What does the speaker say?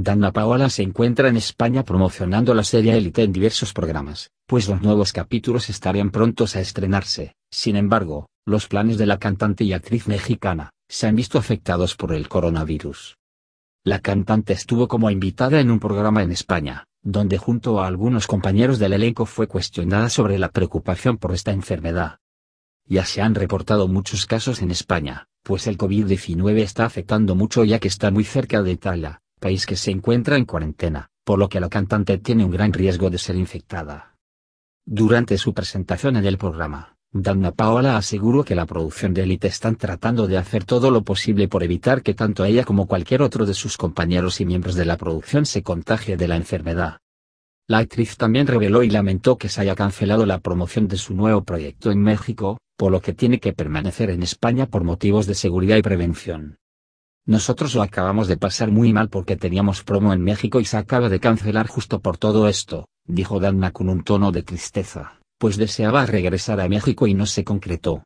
Dana Paola se encuentra en España promocionando la serie Elite en diversos programas, pues los nuevos capítulos estarían prontos a estrenarse. Sin embargo, los planes de la cantante y actriz mexicana se han visto afectados por el coronavirus. La cantante estuvo como invitada en un programa en España, donde junto a algunos compañeros del elenco fue cuestionada sobre la preocupación por esta enfermedad. Ya se han reportado muchos casos en España, pues el COVID-19 está afectando mucho ya que está muy cerca de Italia, país que se encuentra en cuarentena, por lo que la cantante tiene un gran riesgo de ser infectada. Durante su presentación en el programa, Dana Paola aseguró que la producción de Elite están tratando de hacer todo lo posible por evitar que tanto ella como cualquier otro de sus compañeros y miembros de la producción se contagie de la enfermedad. La actriz también reveló y lamentó que se haya cancelado la promoción de su nuevo proyecto en México, por lo que tiene que permanecer en España por motivos de seguridad y prevención. Nosotros lo acabamos de pasar muy mal porque teníamos promo en México y se acaba de cancelar justo por todo esto, dijo Danna con un tono de tristeza, pues deseaba regresar a México y no se concretó.